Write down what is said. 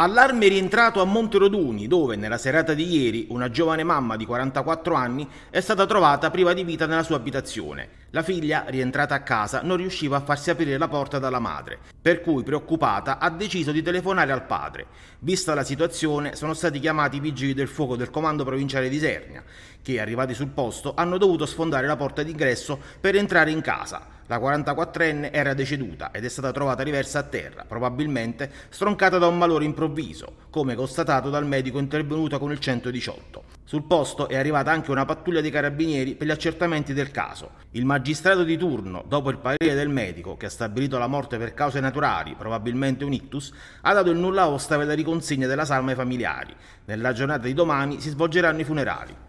Allarme rientrato a Monteroduni, dove nella serata di ieri una giovane mamma di 44 anni è stata trovata priva di vita nella sua abitazione. La figlia, rientrata a casa, non riusciva a farsi aprire la porta dalla madre, per cui preoccupata ha deciso di telefonare al padre. Vista la situazione, sono stati chiamati i vigili del fuoco del comando provinciale di Sernia, che arrivati sul posto hanno dovuto sfondare la porta d'ingresso per entrare in casa. La 44enne era deceduta ed è stata trovata riversa a terra, probabilmente stroncata da un malore improvviso, come constatato dal medico intervenuto con il 118. Sul posto è arrivata anche una pattuglia dei carabinieri per gli accertamenti del caso. Il magistrato di turno, dopo il parere del medico che ha stabilito la morte per cause naturali, probabilmente un ictus, ha dato il nulla osta per la riconsegna della salma ai familiari. Nella giornata di domani si svolgeranno i funerali.